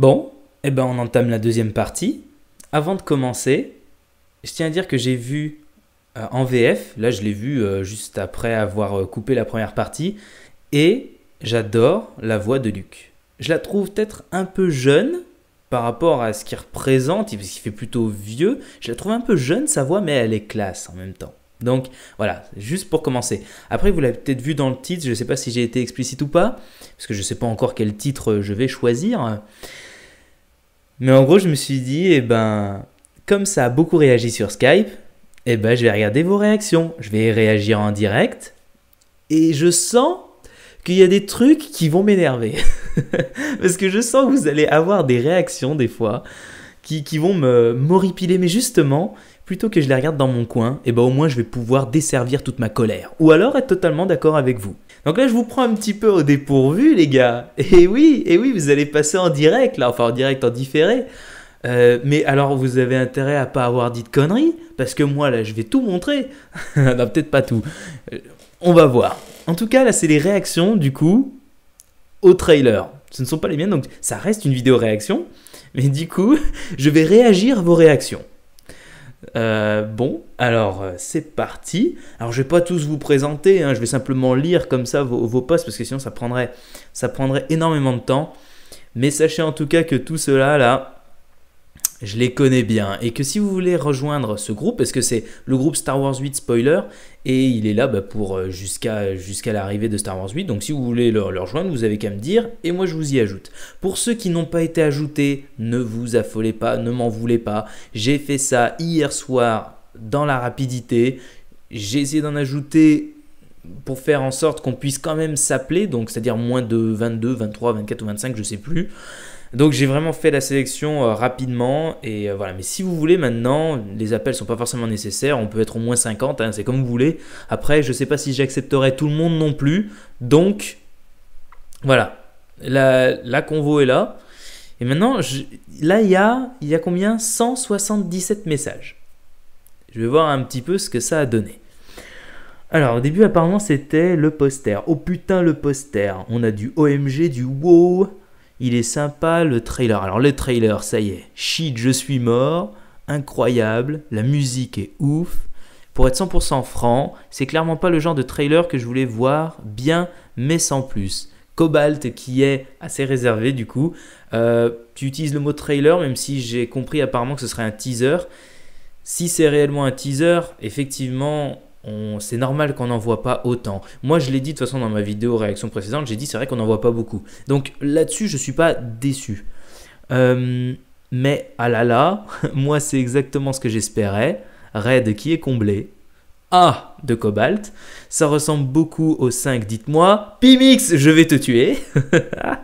Bon, eh ben on entame la deuxième partie. Avant de commencer, je tiens à dire que j'ai vu euh, en VF, là je l'ai vu euh, juste après avoir euh, coupé la première partie, et j'adore la voix de Luc. Je la trouve peut-être un peu jeune par rapport à ce qu'il représente, parce qu'il fait plutôt vieux. Je la trouve un peu jeune sa voix, mais elle est classe en même temps. Donc voilà, juste pour commencer. Après, vous l'avez peut-être vu dans le titre, je ne sais pas si j'ai été explicite ou pas, parce que je ne sais pas encore quel titre je vais choisir. Mais en gros, je me suis dit, eh ben, comme ça a beaucoup réagi sur Skype, eh ben, je vais regarder vos réactions. Je vais réagir en direct. Et je sens qu'il y a des trucs qui vont m'énerver. Parce que je sens que vous allez avoir des réactions des fois qui, qui vont me m'horripiler. Mais justement, plutôt que je les regarde dans mon coin, eh ben, au moins je vais pouvoir desservir toute ma colère. Ou alors être totalement d'accord avec vous. Donc là, je vous prends un petit peu au dépourvu, les gars. Et eh oui, et eh oui, vous allez passer en direct, là, enfin en direct, en différé. Euh, mais alors, vous avez intérêt à pas avoir dit de conneries, parce que moi, là, je vais tout montrer. non, peut-être pas tout. Euh, on va voir. En tout cas, là, c'est les réactions, du coup, au trailer. Ce ne sont pas les miennes, donc ça reste une vidéo réaction. Mais du coup, je vais réagir à vos réactions. Euh, bon, alors euh, c'est parti. Alors je vais pas tous vous présenter, hein, je vais simplement lire comme ça vos, vos posts parce que sinon ça prendrait, ça prendrait énormément de temps. Mais sachez en tout cas que tout cela là, je les connais bien, et que si vous voulez rejoindre ce groupe, parce que c'est le groupe Star Wars 8 Spoiler, et il est là bah, pour euh, jusqu'à l'arrivée de Star Wars 8, donc si vous voulez le, rejoindre, vous avez qu'à me dire, et moi je vous y ajoute. Pour ceux qui n'ont pas été ajoutés, ne vous affolez pas, ne m'en voulez pas, j'ai fait ça hier soir dans la rapidité, j'ai essayé d'en ajouter pour faire en sorte qu'on puisse quand même s'appeler, donc c'est-à-dire moins de 22, 23, 24 ou 25, je sais plus. Donc j'ai vraiment fait la sélection euh, rapidement et euh, voilà. Mais si vous voulez maintenant, les appels sont pas forcément nécessaires. On peut être au moins 50, hein, c'est comme vous voulez. Après, je sais pas si j'accepterai tout le monde non plus. Donc voilà, la, convo est là. Et maintenant, là il y a, il y a combien 177 messages. Je vais voir un petit peu ce que ça a donné. Alors au début apparemment c'était le poster. Oh putain le poster. On a du OMG, du wow, il est sympa le trailer. Alors le trailer, ça y est, shit, je suis mort, incroyable, la musique est ouf. Pour être 100% franc, c'est clairement pas le genre de trailer que je voulais voir, bien mais sans plus. Cobalt qui est assez réservé du coup. Euh, tu utilises le mot trailer même si j'ai compris apparemment que ce serait un teaser. Si c'est réellement un teaser, effectivement, c'est normal qu'on n'en voit pas autant. Moi, je l'ai dit de toute façon dans ma vidéo réaction précédente, j'ai dit c'est vrai qu'on n'en voit pas beaucoup. Donc là-dessus, je ne suis pas déçu. Euh, mais ah là là, moi, c'est exactement ce que j'espérais. Raid qui est comblé. A de cobalt. Ça ressemble beaucoup au 5, dites-moi. Pimix, je vais te tuer.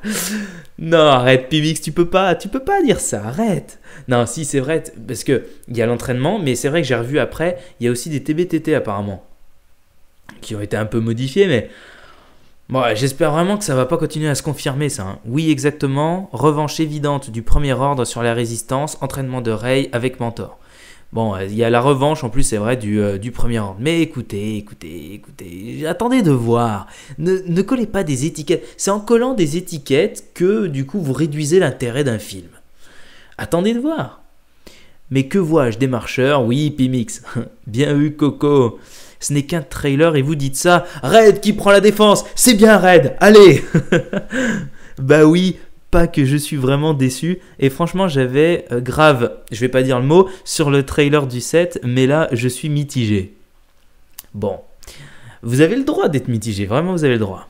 Non, arrête, Pibix, tu peux pas, tu peux pas dire ça, arrête. Non, si, c'est vrai, parce que il y a l'entraînement, mais c'est vrai que j'ai revu après, il y a aussi des TBTT apparemment, qui ont été un peu modifiés, mais bon, j'espère vraiment que ça va pas continuer à se confirmer ça. Hein. Oui, exactement, revanche évidente du premier ordre sur la résistance, entraînement de Ray avec mentor. Bon, euh, il y a la revanche en plus, c'est vrai, du, euh, premier round. Mais écoutez, écoutez, écoutez, attendez de voir. Ne, collez pas des étiquettes. C'est en collant des étiquettes que, du coup, vous réduisez l'intérêt d'un film. Attendez de voir. Mais que vois-je démarcheur Oui, Pimix. bien eu, Coco. Ce n'est qu'un trailer et vous dites ça. Red qui prend la défense. C'est bien Red. Allez Bah oui, pas que je suis vraiment déçu. Et franchement, j'avais euh, grave, je vais pas dire le mot, sur le trailer du set, mais là, je suis mitigé. Bon. Vous avez le droit d'être mitigé, vraiment, vous avez le droit.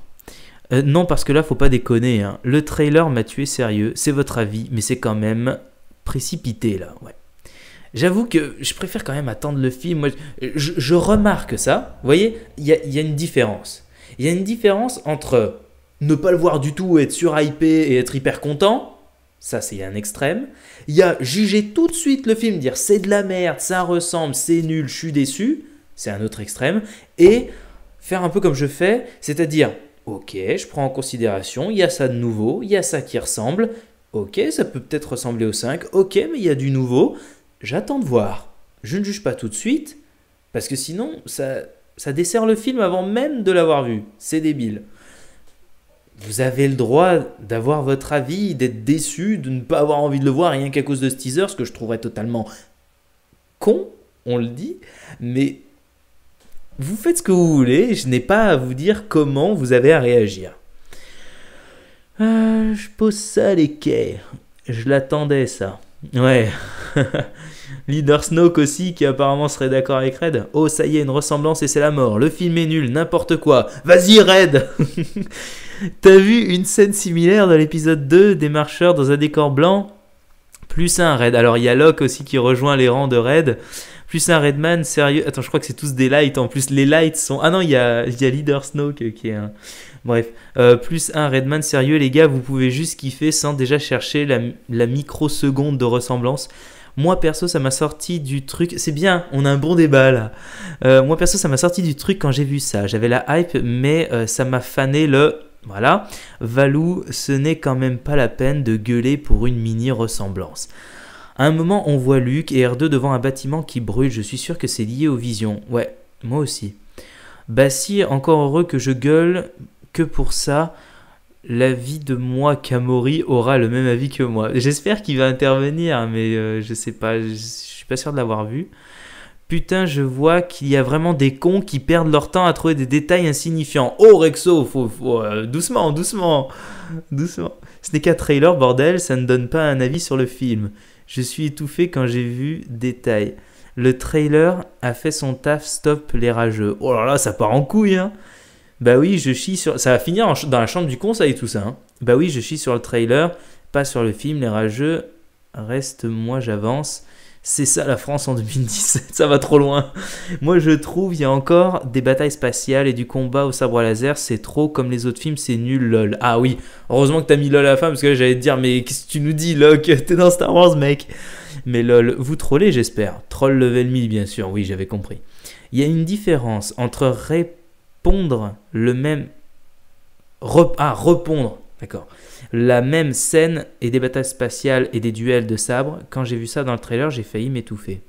Euh, non, parce que là, faut pas déconner. Hein. Le trailer m'a tué sérieux, c'est votre avis, mais c'est quand même précipité, là, J'avoue que je préfère quand même attendre le film. je, remarque ça. Vous voyez, il y a une différence. Il y a une différence entre ne pas le voir du tout, être surhypé et être hyper content, ça c'est un extrême. Il y a juger tout de suite le film, dire c'est de la merde, ça ressemble, c'est nul, je suis déçu, c'est un autre extrême. Et faire un peu comme je fais, c'est-à-dire ok, je prends en considération, il y a ça de nouveau, il y a ça qui ressemble, ok, ça peut peut-être ressembler au 5, ok, mais il y a du nouveau, j'attends de voir. Je ne juge pas tout de suite, parce que sinon ça, ça dessert le film avant même de l'avoir vu. C'est débile vous avez le droit d'avoir votre avis, d'être déçu, de ne pas avoir envie de le voir rien qu'à cause de ce teaser, ce que je trouverais totalement con, on le dit, mais vous faites ce que vous voulez, je n'ai pas à vous dire comment vous avez à réagir. Euh, je pose ça à l'équerre. Je l'attendais ça. Ouais. Leader Snoke aussi, qui apparemment serait d'accord avec Red. Oh, ça y est, une ressemblance et c'est la mort. Le film est nul, n'importe quoi. Vas-y, Red T'as vu une scène similaire dans l'épisode 2 des marcheurs dans un décor blanc Plus un Red. Alors, il y a Locke aussi qui rejoint les rangs de Red plus un Redman, sérieux. Attends, je crois que c'est tous des lights. En plus, les lights sont. Ah non, il y a, Leader Snoke qui, est un. Bref. Euh, plus un Redman, sérieux, les gars, vous pouvez juste kiffer sans déjà chercher la, la microseconde de ressemblance. Moi perso, ça m'a sorti du truc. C'est bien, on a un bon débat là. Euh, moi perso, ça m'a sorti du truc quand j'ai vu ça. J'avais la hype, mais euh, ça m'a fané le. Voilà. Valou, ce n'est quand même pas la peine de gueuler pour une mini ressemblance. À un moment, on voit Luc et R2 devant un bâtiment qui brûle. Je suis sûr que c'est lié aux visions. Ouais, moi aussi. Bah si, encore heureux que je gueule que pour ça l'avis de moi qu'Amaury aura le même avis que moi. J'espère qu'il va intervenir, mais je euh, je sais pas, je, suis pas sûr de l'avoir vu. Putain, je vois qu'il y a vraiment des cons qui perdent leur temps à trouver des détails insignifiants. Oh Rexo, euh, doucement, doucement, doucement. Ce n'est qu'un trailer, bordel, ça ne donne pas un avis sur le film. Je suis étouffé quand j'ai vu détail. Le trailer a fait son taf, stop les rageux. Oh là là, ça part en couille, hein bah oui, je chie sur. Ça va finir dans la chambre du conseil tout ça. Hein. Bah oui, je chie sur le trailer, pas sur le film. Les rageux, reste moi, j'avance. C'est ça la France en 2017, ça va trop loin. Moi je trouve, il y a encore des batailles spatiales et du combat au sabre laser, c'est trop comme les autres films, c'est nul lol. Ah oui, heureusement que t'as mis lol à la fin parce que j'allais te dire, mais qu'est-ce que tu nous dis, Locke T'es dans Star Wars, mec Mais lol, vous trollez, j'espère. Troll level 1000, bien sûr, oui, j'avais compris. Il y a une différence entre répondre le même. Ah, répondre d'accord. La même scène et des batailles spatiales et des duels de sabres. Quand j'ai vu ça dans le trailer, j'ai failli m'étouffer.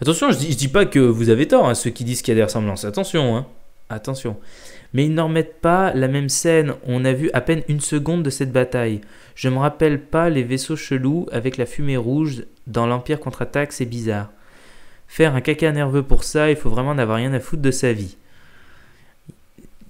Attention, je dis, dis pas que vous avez tort, à hein, ceux qui disent qu'il y a des ressemblances. Attention, hein. Attention. Mais ils n'en remettent pas la même scène. On a vu à peine une seconde de cette bataille. Je me rappelle pas les vaisseaux chelous avec la fumée rouge dans l'Empire contre-attaque, c'est bizarre. Faire un caca nerveux pour ça, il faut vraiment n'avoir rien à foutre de sa vie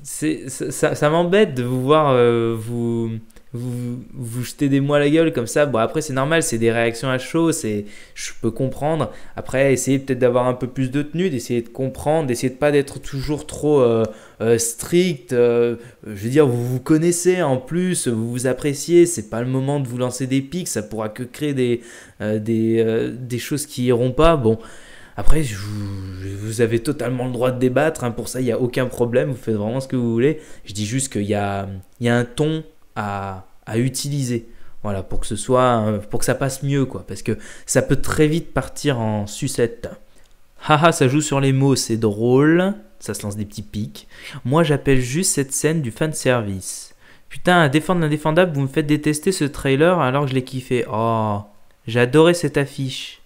c'est, ça, ça m'embête de vous voir euh, vous, vous, des mots à la gueule comme ça. Bon, après, c'est normal, c'est des réactions à chaud, c'est, je peux comprendre. Après, essayez peut-être d'avoir un peu plus de tenue, d'essayer de comprendre, d'essayer de pas d'être toujours trop euh, euh, strict. je veux dire, vous vous connaissez en plus, vous vous appréciez, c'est pas le moment de vous lancer des pics, ça pourra que créer des, des, des choses qui iront pas. Bon. Après, vous, avez totalement le droit de débattre. Hein, pour ça, il n'y a aucun problème. Vous faites vraiment ce que vous voulez. Je dis juste qu'il y a, un ton à, utiliser. Voilà, pour que ce soit, euh, pour que ça passe mieux, quoi. Parce que ça peut très vite partir en sucette. Haha, ça joue sur les mots, c'est drôle. Ça se lance des petits pics. Moi, j'appelle juste cette scène du fan service. Putain, à défendre l'indéfendable, vous me faites détester ce trailer alors que je l'ai kiffé. Oh, j'adorais cette affiche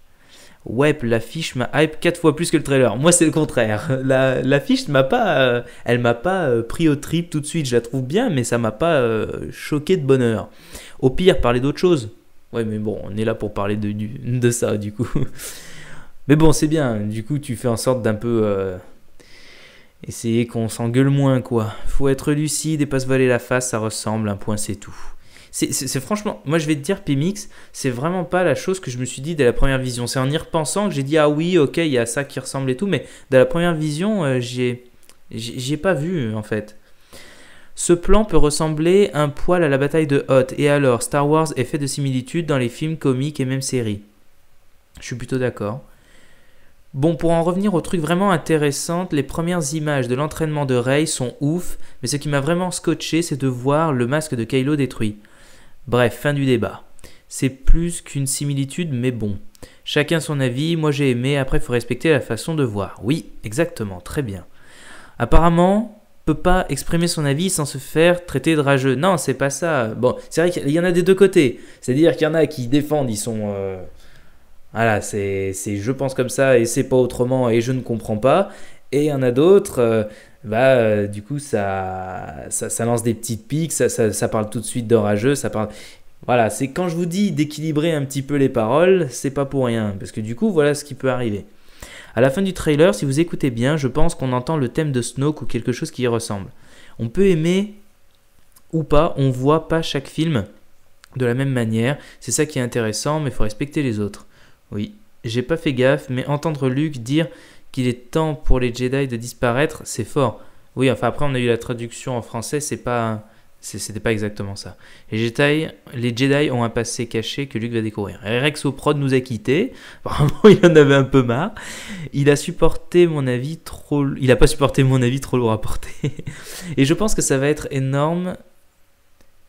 ouais, l'affiche m'a hype 4 fois plus que le trailer. Moi, c'est le contraire. L'affiche la m'a pas, euh, elle m'a pas euh, pris au trip tout de suite. Je la trouve bien, mais ça m'a pas euh, choqué de bonheur. Au pire, parler d'autre chose. Ouais, mais bon, on est là pour parler de, de ça, du coup. mais bon, c'est bien. Du coup, tu fais en sorte d'un peu essayer qu'on s'engueule moins, quoi. Faut être lucide et pas se voler la face. Ça ressemble. Un point, c'est tout c'est franchement, moi je vais te dire, PMX, c'est vraiment pas la chose que je me suis dit dès la première vision. C'est en y repensant que j'ai dit, ah oui, ok, il y a ça qui ressemble et tout, mais dès la première vision, euh, j'ai j'ai pas vu en fait. Ce plan peut ressembler un poil à la bataille de Hoth. Et alors, Star Wars est fait de similitudes dans les films, comiques et même séries. Je suis plutôt d'accord. Bon, pour en revenir au truc vraiment intéressant, les premières images de l'entraînement de Rey sont ouf, mais ce qui m'a vraiment scotché, c'est de voir le masque de Kylo détruit. Bref, fin du débat. C'est plus qu'une similitude, mais bon. Chacun son avis, moi j'ai aimé, après il faut respecter la façon de voir. Oui, exactement, très bien. Apparemment, peut pas exprimer son avis sans se faire traiter de rageux. Non, c'est pas ça. Bon, c'est vrai qu'il y en a des deux côtés. C'est-à-dire qu'il y en a qui défendent, ils sont... Euh, voilà, c'est je pense comme ça et c'est pas autrement et je ne comprends pas. Et il y en a d'autres... Euh, bah euh, du coup ça, ça, lance des petites piques, ça, ça, parle tout de suite d'orageux, ça parle. Voilà, c'est quand je vous dis d'équilibrer un petit peu les paroles, c'est pas pour rien, parce que du coup voilà ce qui peut arriver. À la fin du trailer, si vous écoutez bien, je pense qu'on entend le thème de Snoke ou quelque chose qui y ressemble. On peut aimer ou pas, on voit pas chaque film de la même manière, c'est ça qui est intéressant, mais il faut respecter les autres. Oui, j'ai pas fait gaffe, mais entendre Luc dire il est temps pour les Jedi de disparaître, c'est fort. Oui, enfin après on a eu la traduction en français, c'est pas c'était pas exactement ça. Les Jedi, les Jedi ont un passé caché que Luke va découvrir. Rex Oprod nous a quittés. Vraiment, il en avait un peu marre. Il a supporté mon avis trop. Il a pas supporté mon avis trop lourd à porter. Et je pense que ça va être énorme.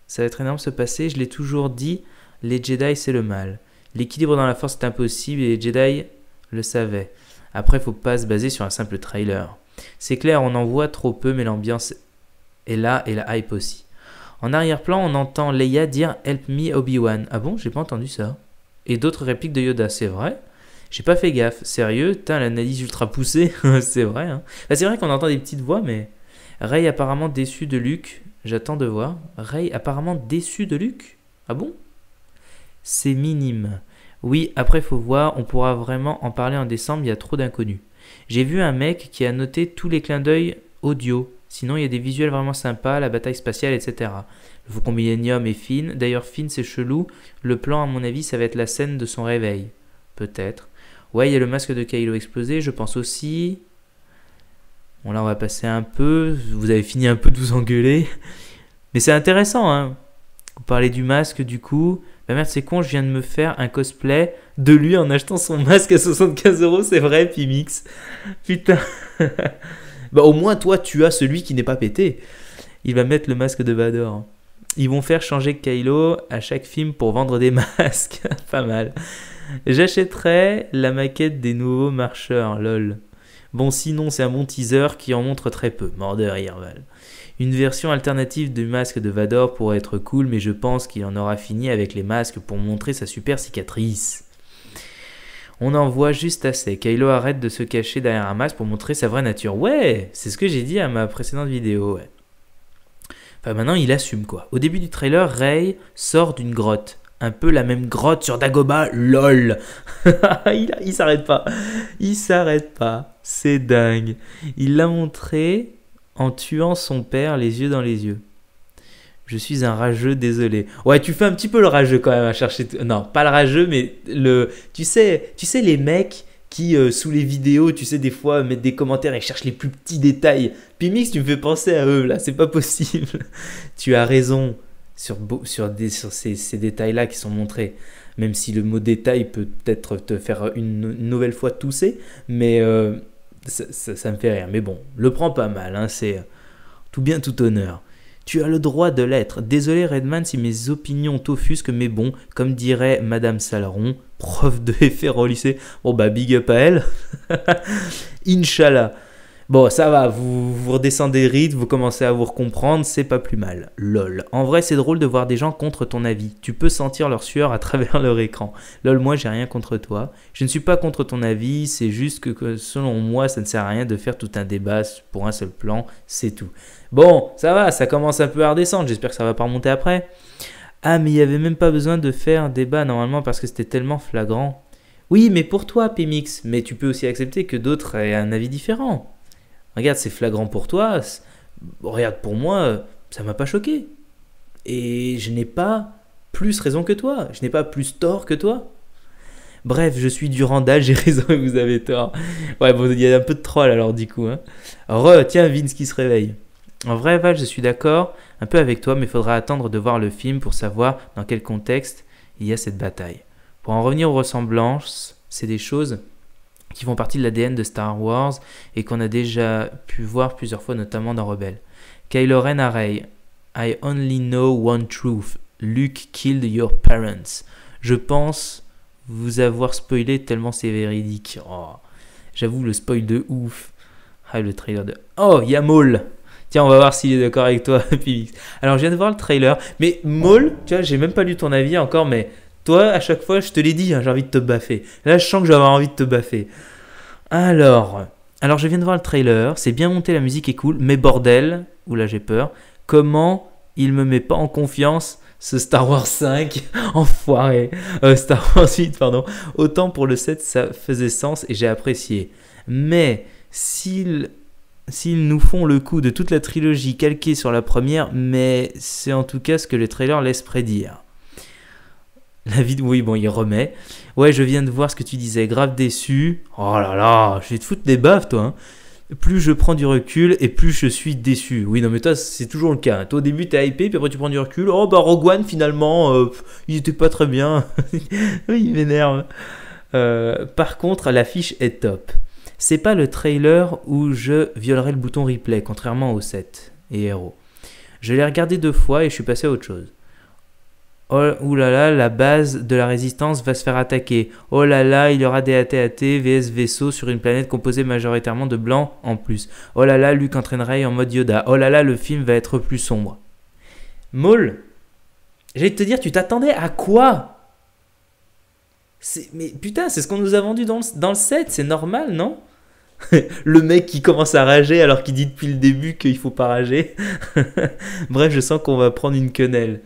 Ça va être énorme ce passé. Je l'ai toujours dit. Les Jedi, c'est le mal. L'équilibre dans la force est impossible et les Jedi le savaient. Après, faut pas se baser sur un simple trailer. C'est clair, on en voit trop peu, mais l'ambiance est là et la hype aussi. En arrière-plan, on entend Leia dire Help me Obi-Wan. Ah bon, j'ai pas entendu ça. Et d'autres répliques de Yoda, c'est vrai J'ai pas fait gaffe, sérieux T'as l'analyse ultra poussée, c'est vrai. Hein. Bah, c'est vrai qu'on entend des petites voix, mais. Rey apparemment déçu de Luke, j'attends de voir. Rey apparemment déçu de Luke Ah bon C'est minime. Oui, après faut voir, on pourra vraiment en parler en décembre, il y a trop d'inconnus. J'ai vu un mec qui a noté tous les clins d'œil audio, sinon il y a des visuels vraiment sympas, la bataille spatiale, etc. Le Faucon Millenium est fine, d'ailleurs fine c'est chelou, le plan à mon avis ça va être la scène de son réveil. Peut-être. Ouais, il y a le masque de Kylo explosé, je pense aussi. Bon là on va passer un peu, vous avez fini un peu de vous engueuler. Mais c'est intéressant, hein. Vous parlez du masque du coup, bah merde, c'est con, je viens de me faire un cosplay de lui en achetant son masque à 75 euros, c'est vrai, Pimix. Putain. bah au moins, toi, tu as celui qui n'est pas pété. Il va mettre le masque de Bador. Hein. Ils vont faire changer Kylo à chaque film pour vendre des masques. pas mal. J'achèterai la maquette des nouveaux marcheurs, lol. Bon, sinon, c'est un bon teaser qui en montre très peu. Mordeur et une version alternative du masque de Vador pourrait être cool, mais je pense qu'il en aura fini avec les masques pour montrer sa super cicatrice. On en voit juste assez. Kylo arrête de se cacher derrière un masque pour montrer sa vraie nature. Ouais, c'est ce que j'ai dit à ma précédente vidéo. Enfin, maintenant, il assume quoi. Au début du trailer, Rey sort d'une grotte. Un peu la même grotte sur Dagoba, lol. il, il s'arrête pas. Il s'arrête pas. C'est dingue. Il l'a montré en tuant son père les yeux dans les yeux. Je suis un rageux, désolé. Ouais, tu fais un petit peu le rageux quand même à chercher. Non, pas le rageux, mais le. Tu sais, tu sais les mecs qui euh, sous les vidéos, tu sais, des fois mettent des commentaires et cherchent les plus petits détails. Pimix, tu me fais penser à eux là, c'est pas possible. tu as raison sur, sur, des, ces, détails-là qui sont montrés. Même si le mot détail peut peut-être te faire une, nouvelle fois tousser, mais. Euh, ça, me fait rire. Mais bon, le prends pas mal, hein, c'est euh, tout bien, tout honneur. Tu as le droit de l'être. Désolé Redman si mes opinions t'offusquent, mais bon, comme dirait Madame Salaron, prof de FR au lycée, bon bah big up à elle. Inch'Allah. Bon, ça va, vous, redescendez rythme, vous commencez à vous comprendre, c'est pas plus mal. Lol. En vrai, c'est drôle de voir des gens contre ton avis. Tu peux sentir leur sueur à travers leur écran. Lol, moi, j'ai rien contre toi. Je ne suis pas contre ton avis, c'est juste que, selon moi, ça ne sert à rien de faire tout un débat pour un seul plan, c'est tout. Bon, ça va, ça commence un peu à redescendre, j'espère que ça va pas remonter après. Ah, mais il n'y avait même pas besoin de faire un débat normalement parce que c'était tellement flagrant. Oui, mais pour toi, PMix, mais tu peux aussi accepter que d'autres aient un avis différent regarde, c'est flagrant pour toi, regarde, pour moi, ça m'a pas choqué. Et je n'ai pas plus raison que toi, je n'ai pas plus tort que toi. Bref, je suis Durandal, j'ai raison et vous avez tort. Ouais, bon, il y a un peu de troll alors du coup. Hein. Re, tiens, Vince qui se réveille. En vrai, Val, je suis d'accord un peu avec toi, mais il faudra attendre de voir le film pour savoir dans quel contexte il y a cette bataille. Pour en revenir aux ressemblances, c'est des choses qui font partie de l'ADN de Star Wars et qu'on a déjà pu voir plusieurs fois, notamment dans Rebelle. Kylo Ren a I only know one truth. Luke killed your parents. Je pense vous avoir spoilé tellement c'est véridique. Oh, j'avoue, le spoil de ouf. Ah, le trailer de. Oh, il y a Maul Tiens, on va voir s'il est d'accord avec toi, Félix. Alors, je viens de voir le trailer, mais Maul, tu vois, j'ai même pas lu ton avis encore, mais toi, à chaque fois, je te l'ai dit, hein, j'ai envie de te baffer. Là, je sens que je envie de te baffer. Alors, alors je viens de voir le trailer, c'est bien monté, la musique est cool, mais bordel, là, j'ai peur, comment il me met pas en confiance ce Star Wars 5, enfoiré, euh, Star Wars 8, pardon. Autant pour le 7, ça faisait sens et j'ai apprécié. Mais s'ils s'ils nous font le coup de toute la trilogie calquée sur la première, mais c'est en tout cas ce que les trailers laissent prédire. La vie Oui, bon, il remet. Ouais, je viens de voir ce que tu disais, grave déçu. Oh là là, je vais te foutre des baffes, toi. Hein. plus je prends du recul et plus je suis déçu. Oui, non, mais toi, c'est toujours le cas. Toi, au début, t'es hypé, puis après, tu prends du recul. Oh, bah, Rogue One, finalement, euh, il était pas très bien. oui, il m'énerve. Euh, par contre, l'affiche est top. C'est pas le trailer où je violerai le bouton replay, contrairement au 7 et héros. Je l'ai regardé deux fois et je suis passé à autre chose. Oh là là, la base de la résistance va se faire attaquer. Oh là là, il y aura des ATAT VS vaisseaux sur une planète composée majoritairement de blancs en plus. Oh là là, Luke entraîneraille en mode Yoda. Oh là là, le film va être plus sombre. Maul, j'allais te dire, tu t'attendais à quoi Mais putain, c'est ce qu'on nous a vendu dans le, set, c'est normal, non le mec qui commence à rager alors qu'il dit depuis le début qu'il faut pas rager. Bref, je sens qu'on va prendre une quenelle.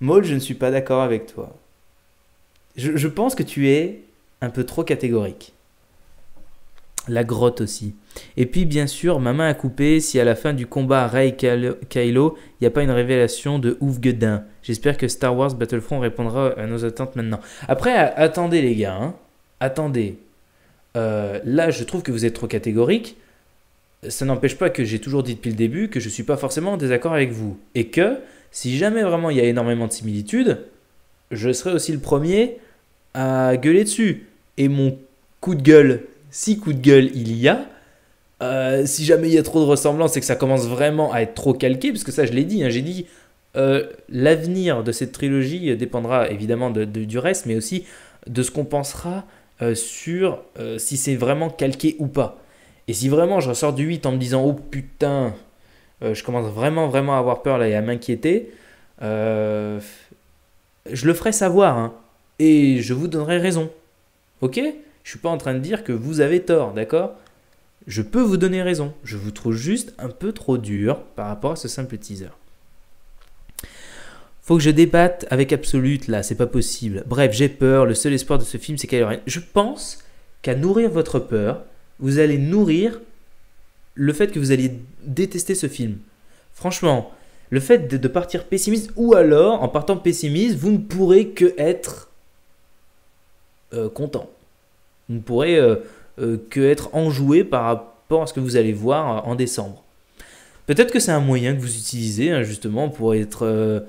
Maul, je ne suis pas d'accord avec toi. Je, pense que tu es un peu trop catégorique. La grotte aussi. Et puis bien sûr, ma main a coupé si à la fin du combat Rey Kylo, il n'y a pas une révélation de ouf guedin. J'espère que Star Wars Battlefront répondra à nos attentes maintenant. Après, attendez les gars, hein. attendez. Euh, là, je trouve que vous êtes trop catégorique ça n'empêche pas que j'ai toujours dit depuis le début que je ne suis pas forcément en désaccord avec vous. Et que si jamais vraiment il y a énormément de similitudes, je serai aussi le premier à gueuler dessus. Et mon coup de gueule, si coup de gueule il y a, euh, si jamais il y a trop de ressemblances et que ça commence vraiment à être trop calqué, parce que ça je l'ai dit, hein, j'ai dit euh, l'avenir de cette trilogie dépendra évidemment du reste, mais aussi de ce qu'on pensera euh, sur si c'est vraiment calqué ou pas. Et si vraiment je ressors du 8 en me disant oh putain, euh, je commence vraiment vraiment à avoir peur là et à m'inquiéter, euh, je le ferai savoir hein, et je vous donnerai raison. Ok Je suis pas en train de dire que vous avez tort, d'accord Je peux vous donner raison. Je vous trouve juste un peu trop dur par rapport à ce simple teaser. Faut que je débatte avec Absolute là, c'est pas possible. Bref, j'ai peur. Le seul espoir de ce film, c'est qu'elle rien. Je pense qu'à nourrir votre peur, vous allez nourrir le fait que vous alliez détester ce film. Franchement, le fait de partir pessimiste, ou alors en partant pessimiste, vous ne pourrez que être euh, content. Vous ne pourrez euh, euh, que être enjoué par rapport à ce que vous allez voir en décembre. Peut-être que c'est un moyen que vous utilisez hein, justement pour être.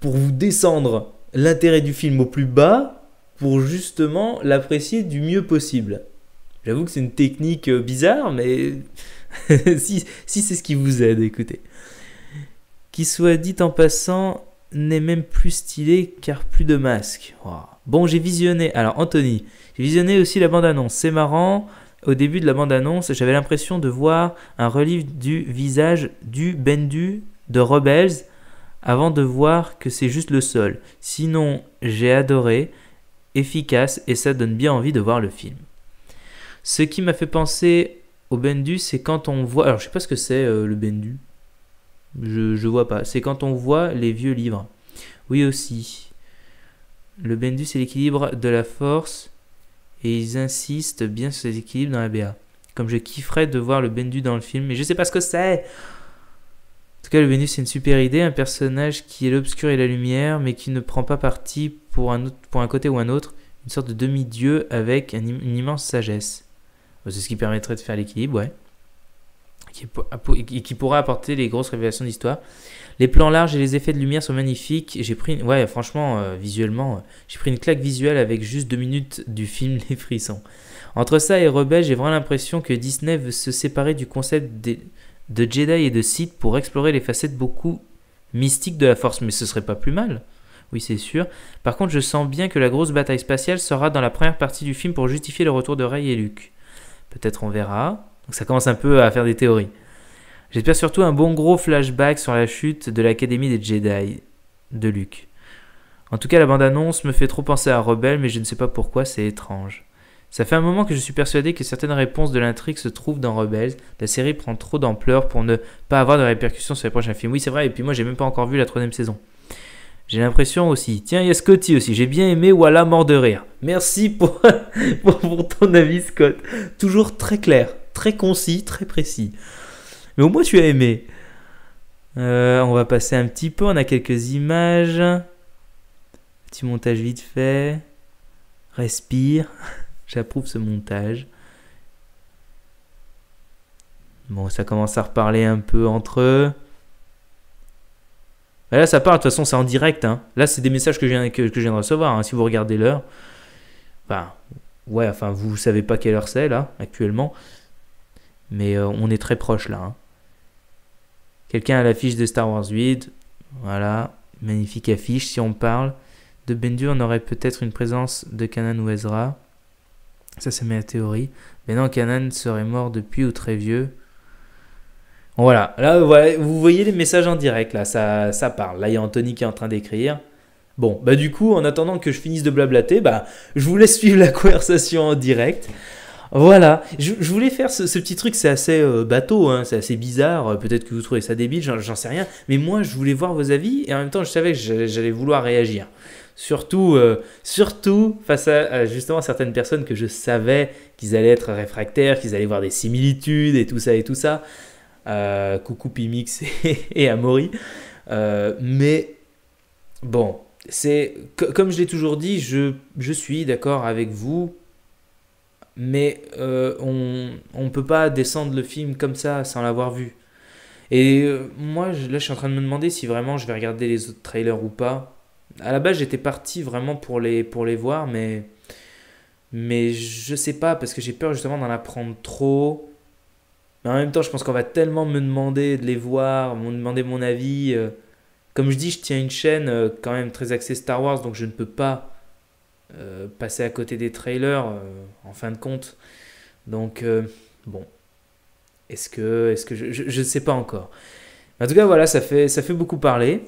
pour vous descendre l'intérêt du film au plus bas pour justement l'apprécier du mieux possible. J'avoue que c'est une technique euh, bizarre, mais si, c'est ce qui vous aide, écoutez. Qui soit dit en passant, n'est même plus stylé car plus de masque. Bon, j'ai visionné. Alors, Anthony, j'ai visionné aussi la bande-annonce. C'est marrant. Au début de la bande-annonce, j'avais l'impression de voir un relief du visage du Bendu de Rebels avant de voir que c'est juste le sol. Sinon, j'ai adoré, efficace et ça donne bien envie de voir le film. Ce qui m'a fait penser au bendu, c'est quand on voit. Alors, je sais pas ce que c'est euh, le bendu. Je, je vois pas. C'est quand on voit les vieux livres. Oui, aussi. Le bendu, c'est l'équilibre de la force. Et ils insistent bien sur cet équilibre dans la BA. Comme je kifferais de voir le bendu dans le film, mais je sais pas ce que c'est. En tout cas, le bendu, c'est une super idée. Un personnage qui est l'obscur et la lumière, mais qui ne prend pas parti pour un, pour un côté ou un autre. Une sorte de demi-dieu avec une immense sagesse. Bah, c'est ce qui permettrait de faire l'équilibre, ouais. Qui, et qui pourra apporter les grosses révélations d'histoire. Les plans larges et les effets de lumière sont magnifiques. J'ai pris, ouais, franchement, euh, visuellement, euh, j'ai pris une claque visuelle avec juste deux minutes du film Les Frissons. Entre ça et Rebelle, j'ai vraiment l'impression que Disney veut se séparer du concept de Jedi et de Sith pour explorer les facettes beaucoup mystiques de la Force, mais ce serait pas plus mal. Oui, c'est sûr. Par contre, je sens bien que la grosse bataille spatiale sera dans la première partie du film pour justifier le retour de Rey et Luke. Peut-être on verra. Donc ça commence un peu à faire des théories. J'espère surtout un bon gros flashback sur la chute de l'Académie des Jedi de Luke. En tout cas, la bande-annonce me fait trop penser à Rebels mais je ne sais pas pourquoi, c'est étrange. Ça fait un moment que je suis persuadé que certaines réponses de l'intrigue se trouvent dans Rebels. La série prend trop d'ampleur pour ne pas avoir de répercussions sur les prochains films. Oui, c'est vrai, et puis moi, j'ai même pas encore vu la troisième saison. J'ai l'impression aussi. Tiens, il y a Scotty aussi. J'ai bien aimé Voilà, mort de rire. Merci pour, pour, ton avis, Scott. Toujours très clair, très concis, très précis. Mais au moins, tu as aimé. Euh, on va passer un petit peu. On a quelques images. Petit montage vite fait. Respire. J'approuve ce montage. Bon, ça commence à reparler un peu entre eux là, ça part, de toute façon, c'est en direct. Hein. Là, c'est des messages que je viens, que, de recevoir. Hein. Si vous regardez l'heure, enfin, ouais, enfin, vous savez pas quelle heure c'est là, actuellement. Mais euh, on est très proche là. Hein. Quelqu'un à l'affiche de Star Wars 8. Voilà, magnifique affiche. Si on parle de Bendu, on aurait peut-être une présence de Kanan ou Ezra. Ça, c'est ma théorie. Mais non, Kanan serait mort depuis ou très vieux. Voilà, là vous voyez les messages en direct, là ça, ça parle. Là il y a Anthony qui est en train d'écrire. Bon, bah du coup, en attendant que je finisse de blablater, bah, je vous laisse suivre la conversation en direct. Voilà, je, voulais faire ce, petit truc, c'est assez euh, bateau, hein. c'est assez bizarre, euh, peut-être que vous trouvez ça débile, j'en sais rien, mais moi je voulais voir vos avis et en même temps je savais que j'allais vouloir réagir. Surtout, euh, surtout face à justement certaines personnes que je savais qu'ils allaient être réfractaires, qu'ils allaient voir des similitudes et tout ça et tout ça coucou Pimix et, à Amaury. Euh, mais bon, c'est comme je l'ai toujours dit, je, suis d'accord avec vous, mais euh, on ne peut pas descendre le film comme ça sans l'avoir vu. Et euh, moi, je, là, je suis en train de me demander si vraiment je vais regarder les autres trailers ou pas. À la base, j'étais parti vraiment pour les, pour les voir, mais, mais je sais pas, parce que j'ai peur justement d'en apprendre trop mais en même temps, je pense qu'on va tellement me demander de les voir, me demander mon avis. Euh, comme je dis, je tiens une chaîne euh, quand même très axée Star Wars, donc je ne peux pas euh, passer à côté des trailers en fin de compte. Donc, bon. Est-ce que, est-ce que je ne sais pas encore. En tout cas, voilà, ça fait, ça fait beaucoup parler.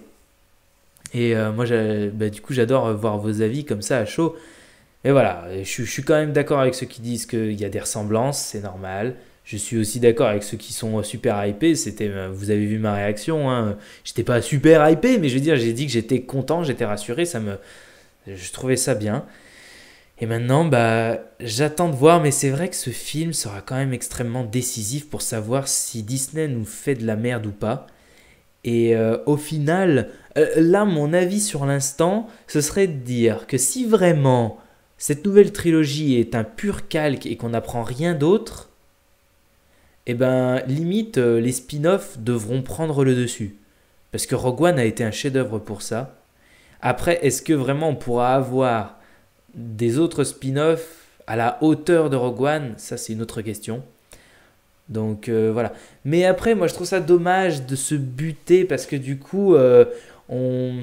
Et moi, bah, du coup, j'adore voir vos avis comme ça à chaud. Et voilà, je, je suis quand même d'accord avec ceux qui disent qu'il y a des ressemblances, c'est normal je suis aussi d'accord avec ceux qui sont super hypés. C'était, euh, vous avez vu ma réaction. Hein. J'étais pas super hypé, mais je veux dire, j'ai dit que j'étais content, j'étais rassuré. Ça me, je trouvais ça bien. Et maintenant, bah, j'attends de voir. Mais c'est vrai que ce film sera quand même extrêmement décisif pour savoir si Disney nous fait de la merde ou pas. Et euh, au final, euh, là, mon avis sur l'instant, ce serait de dire que si vraiment cette nouvelle trilogie est un pur calque et qu'on n'apprend rien d'autre, et eh ben, limite, euh, les spin-offs devront prendre le dessus. Parce que Rogue One a été un chef-d'œuvre pour ça. Après, est-ce que vraiment on pourra avoir des autres spin-offs à la hauteur de Rogue One Ça, c'est une autre question. Donc euh, voilà. Mais après, moi, je trouve ça dommage de se buter parce que du coup, euh, on...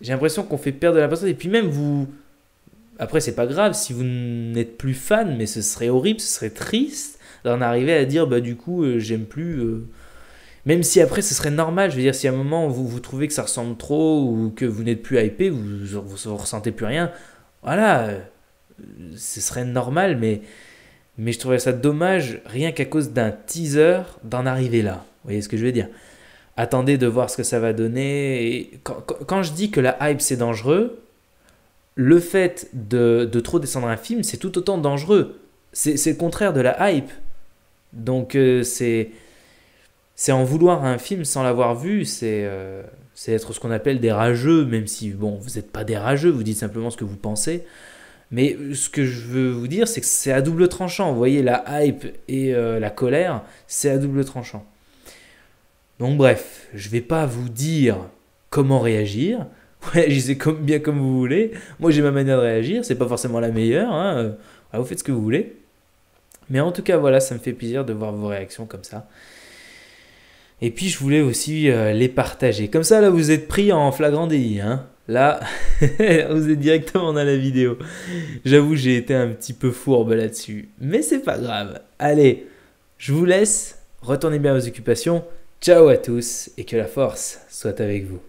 j'ai l'impression qu'on fait perdre la personne. Et puis même, vous, après, c'est pas grave si vous n'êtes plus fan, mais ce serait horrible, ce serait triste d'en arriver à dire bah du coup euh, j'aime plus. Euh. Même si après ce serait normal, je veux dire, si à un moment vous, vous trouvez que ça ressemble trop ou que vous n'êtes plus hypé, vous, vous, ressentez plus rien, voilà, euh, ce serait normal, mais, mais je trouverais ça dommage rien qu'à cause d'un teaser d'en arriver là. Vous voyez ce que je veux dire Attendez de voir ce que ça va donner. quand je dis que la hype c'est dangereux, le fait de, trop descendre un film, c'est tout autant dangereux. C'est le contraire de la hype. Donc euh, c'est en vouloir un film sans l'avoir vu, euh, c'est être ce qu'on appelle des rageux, même si bon vous n'êtes pas des rageux, vous dites simplement ce que vous pensez. Mais euh, ce que je veux vous dire, c'est que c'est à double tranchant. Vous voyez, la hype et la colère, c'est à double tranchant. Donc bref, je vais pas vous dire comment réagir, réagissez comme, bien comme vous voulez. Moi, j'ai ma manière de réagir, c'est pas forcément la meilleure. Hein. Euh, ah, vous faites ce que vous voulez. Mais en tout cas, voilà, ça me fait plaisir de voir vos réactions comme ça. Et puis, je voulais aussi euh, les partager. Comme ça, là, vous êtes pris en flagrant délit. Hein. Là, vous êtes directement dans la vidéo. J'avoue, j'ai été un petit peu fourbe là-dessus. Mais c'est pas grave. Allez, je vous laisse. Retournez bien à vos occupations. Ciao à tous et que la force soit avec vous.